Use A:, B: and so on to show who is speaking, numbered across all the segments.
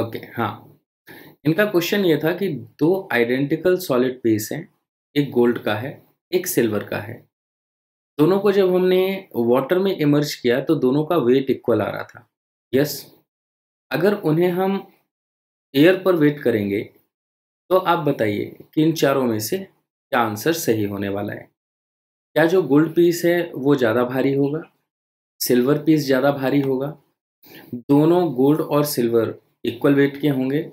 A: Okay okay, हाँ इनका question ये था कि दो आइडेंटिकल सॉलिड बेस हैं एक गोल्ड का है एक सिल्वर का है दोनों को जब हमने वाटर में इमर्ज किया तो दोनों का वेट इक्वल आ रहा था यस yes. अगर उन्हें हम एयर पर वेट करेंगे तो आप बताइए कि इन चारों में से क्या आंसर सही होने वाला है क्या जो गोल्ड पीस है वो ज़्यादा भारी होगा सिल्वर पीस ज़्यादा भारी होगा दोनों गोल्ड और सिल्वर इक्वल वेट के होंगे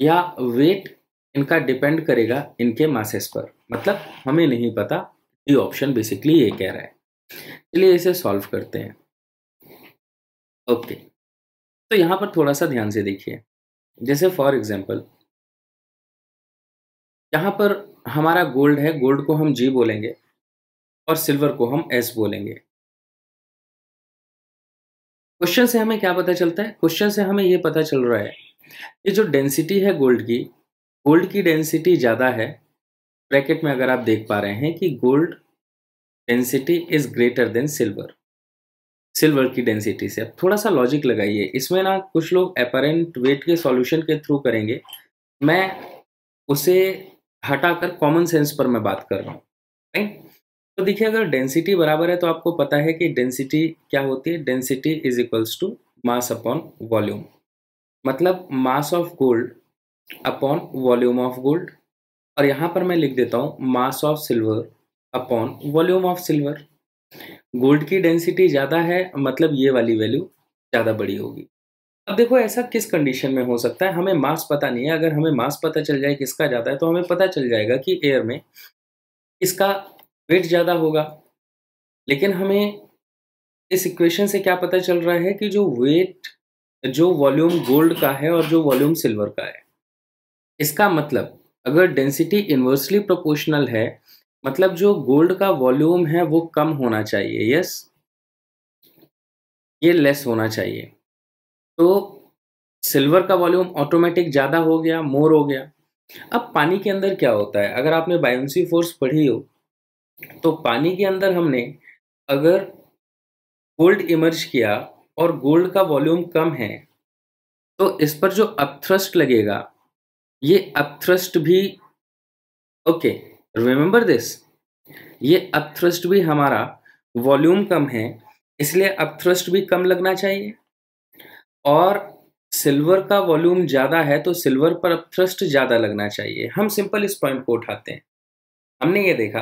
A: या वेट इनका डिपेंड करेगा इनके मासेस पर मतलब हमें नहीं पता डी ऑप्शन बेसिकली ये कह रहा है चलिए इसे सॉल्व करते हैं ओके तो यहाँ पर थोड़ा सा ध्यान से देखिए जैसे फॉर एग्जाम्पल यहाँ पर हमारा गोल्ड है गोल्ड को हम जी बोलेंगे और सिल्वर को हम एस बोलेंगे क्वेश्चन से हमें क्या पता चलता है क्वेश्चन से हमें ये पता चल रहा है ये जो डेंसिटी है गोल्ड की गोल्ड की डेंसिटी ज़्यादा है ब्रैकेट में अगर आप देख पा रहे हैं कि gold density is greater than silver silver की डेंसिटी से अब थोड़ा सा लॉजिक लगाइए इसमें ना कुछ लोग अपेरेंट वेट के सॉल्यूशन के थ्रू करेंगे मैं उसे हटाकर कॉमन सेंस पर मैं बात कर रहा हूँ राइट तो देखिए अगर डेंसिटी बराबर है तो आपको पता है कि डेंसिटी क्या होती है density is equals to mass upon volume मतलब mass of gold upon volume of gold और यहाँ पर मैं लिख देता हूँ mass of silver upon volume of silver gold की डेंसिटी ज़्यादा है मतलब ये वाली वैल्यू ज़्यादा बड़ी होगी अब देखो ऐसा किस कंडीशन में हो सकता है हमें मास पता नहीं है अगर हमें मास पता चल जाए किसका ज़्यादा है तो हमें पता चल जाएगा कि एयर में इसका वेट ज़्यादा होगा लेकिन हमें इस इक्वेशन से क्या पता चल रहा है कि जो वेट जो वॉल्यूम गोल्ड का है और जो वॉल्यूम सिल्वर का है इसका मतलब अगर डेंसिटी इन्वर्सली प्रोपोर्शनल है मतलब जो गोल्ड का वॉल्यूम है वो कम होना चाहिए यस ये लेस होना चाहिए तो सिल्वर का वॉल्यूम ऑटोमेटिक ज़्यादा हो गया मोर हो गया अब पानी के अंदर क्या होता है अगर आपने बायोन्सी फोर्स पढ़ी हो तो पानी के अंदर हमने अगर गोल्ड इमर्ज किया और गोल्ड का वॉल्यूम कम है तो इस पर जो अपथ्रस्ट लगेगा ये अपथ्रस्ट भी ओके रिमेंबर दिस ये अपथ्रस्ट भी हमारा वॉल्यूम कम है इसलिए अपथ्रस्ट भी कम लगना चाहिए और सिल्वर का वॉल्यूम ज़्यादा है तो सिल्वर पर अपथ्रस्ट ज़्यादा लगना चाहिए हम सिंपल इस पॉइंट को उठाते हैं हमने ये देखा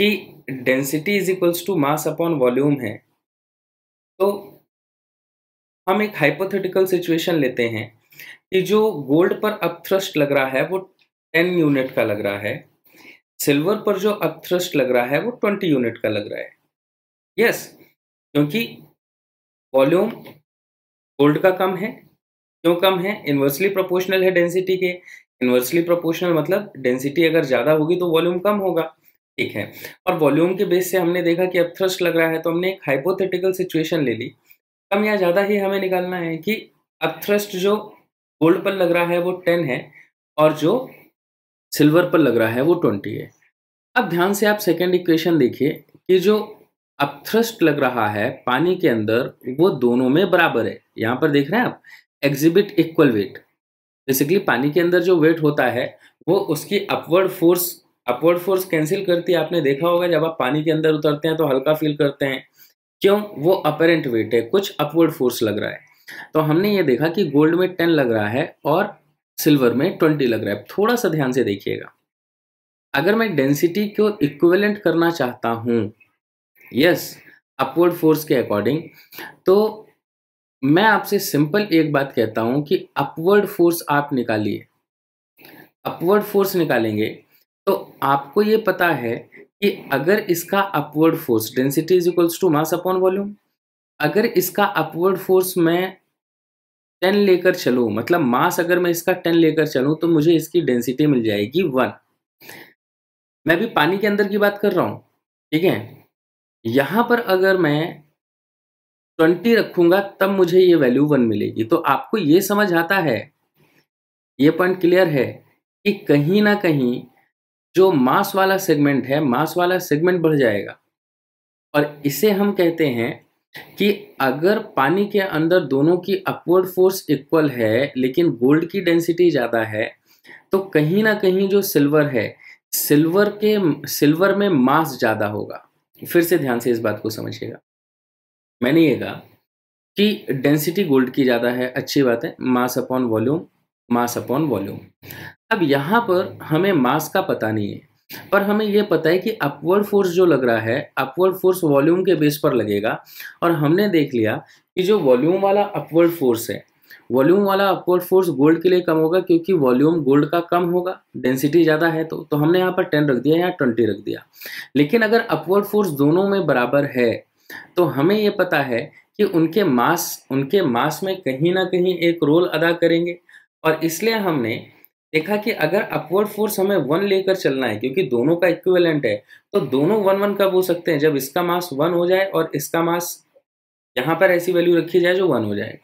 A: कि density is equals to mass upon volume है तो हम एक हाइपोथेटिकल सिचुएशन लेते हैं कि जो गोल्ड पर अपथ्रस्ट लग रहा है वो टेन यूनिट का लग रहा है सिल्वर पर जो अपथ्रस्ट लग रहा है वो ट्वेंटी यूनिट का लग रहा है यस yes, क्योंकि वॉल्यूम गोल्ड का कम है क्यों कम है इन्वर्सली प्रोपोर्शनल है डेंसिटी के इन्वर्सली प्रोपोर्शनल मतलब डेंसिटी अगर ज़्यादा होगी तो वॉल्यूम कम होगा ठीक है और वॉल्यूम के बेस से हमने देखा कि अब थ्रस्ट लग रहा है तो हमने एक हाइपोथेटिकल सिचुएशन ले ली कम या ज़्यादा ही हमें निकालना है कि अब थ्रस्ट जो गोल्ड पर लग रहा है वो टेन है और जो सिल्वर पर लग रहा है वो ट्वेंटी है अब ध्यान से आप सेकेंड इक्वेशन देखिए कि जो अब थ्रस्ट लग रहा है पानी के अंदर वो दोनों में बराबर है यहाँ पर देख रहे हैं आप एग्जिबिट इक्वल वेट बेसिकली पानी के अंदर जो वेट होता है वो उसकी upward force upward force cancel करती है आपने देखा होगा जब आप पानी के अंदर उतरते हैं तो हल्का फील करते हैं क्यों वो अपेरेंट वेट है कुछ अपवर्ड फोर्स लग रहा है तो हमने ये देखा कि गोल्ड में टेन लग रहा है और सिल्वर में ट्वेंटी लग रहा है थोड़ा सा ध्यान से देखिएगा अगर मैं डेंसिटी को इक्वलेंट करना चाहता हूँ यस अपवर्ड फोर्स के अकॉर्डिंग तो मैं आपसे सिंपल एक बात कहता हूँ कि अपवर्ड फोर्स आप निकालिए अपवर्ड फोर्स निकालेंगे तो आपको ये पता है कि अगर इसका upward force density is equals to mass upon volume अगर इसका अपवर्ड फोर्स मैं टेन लेकर चलूँ मतलब मास अगर मैं इसका टेन लेकर चलूँ तो मुझे इसकी डेंसिटी मिल जाएगी वन मैं भी पानी के अंदर की बात कर रहा हूँ ठीक है यहाँ पर अगर मैं ट्वेंटी रखूंगा तब मुझे ये वैल्यू वन मिलेगी तो आपको ये समझ आता है ये पॉइंट क्लियर है कि कहीं ना कहीं जो मास वाला सेगमेंट है मास वाला सेगमेंट बढ़ जाएगा और इसे हम कहते हैं कि अगर पानी के अंदर दोनों की अपवर्ड फोर्स इक्वल है लेकिन गोल्ड की डेंसिटी ज़्यादा है तो कहीं ना कहीं जो सिल्वर है सिल्वर के सिल्वर में मास ज़्यादा होगा फिर से ध्यान से इस बात को समझिएगा मैंने ये कहा कि डेंसिटी गोल्ड की ज़्यादा है अच्छी बात है mass upon volume mass upon volume अब यहाँ पर हमें मास का पता नहीं है पर हमें यह पता है कि अपवर्ड फोर्स जो लग रहा है अपवर्ड फोर्स वॉल्यूम के बेस पर लगेगा और हमने देख लिया कि जो वॉल्यूम वाला अपवर्ड फोर्स है वॉल्यूम वाला अपवर्ड फोर्स गोल्ड के लिए कम होगा क्योंकि वॉल्यूम गोल्ड का कम होगा डेंसिटी ज़्यादा है तो तो हमने यहाँ पर टेन रख दिया यहाँ ट्वेंटी रख दिया लेकिन अगर अपवर्ड फोर्स दोनों में बराबर है तो हमें ये पता है कि उनके मास उनके मास में कहीं ना कहीं एक रोल अदा करेंगे और इसलिए हमने देखा कि अगर अपवर्ड फोर्स हमें वन लेकर चलना है क्योंकि दोनों का इक्विवेलेंट है तो दोनों वन वन कब हो सकते हैं जब इसका मास वन हो जाए और इसका मास यहाँ पर ऐसी वैल्यू रखी जाए जो वन हो जाए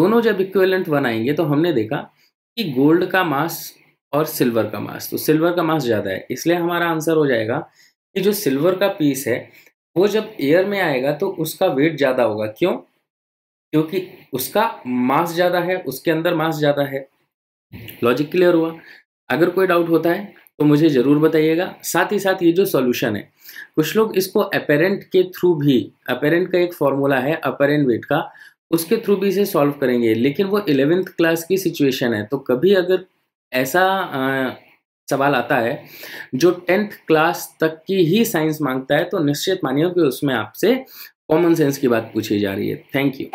A: दोनों जब इक्विवेलेंट वन आएंगे तो हमने देखा कि गोल्ड का मास और सिल्वर का मास तो सिल्वर का मास ज़्यादा है इसलिए हमारा आंसर हो जाएगा कि जो सिल्वर का पीस है वो जब एयर में आएगा तो उसका वेट ज़्यादा होगा क्यों क्योंकि उसका मास ज़्यादा है उसके अंदर मास ज़्यादा है लॉजिक क्लियर हुआ अगर कोई डाउट होता है तो मुझे ज़रूर बताइएगा साथ ही साथ ये जो सॉल्यूशन है कुछ लोग इसको अपेरेंट के थ्रू भी अपेरेंट का एक फॉर्मूला है अपेरेंट वेट का उसके थ्रू भी इसे सॉल्व करेंगे लेकिन वो इलेवेंथ क्लास की सिचुएशन है तो कभी अगर ऐसा आ, सवाल आता है जो टेंथ क्लास तक की ही साइंस मांगता है तो निश्चित मानिए कि उसमें आपसे कॉमन सेंस की बात पूछी जा रही है थैंक यू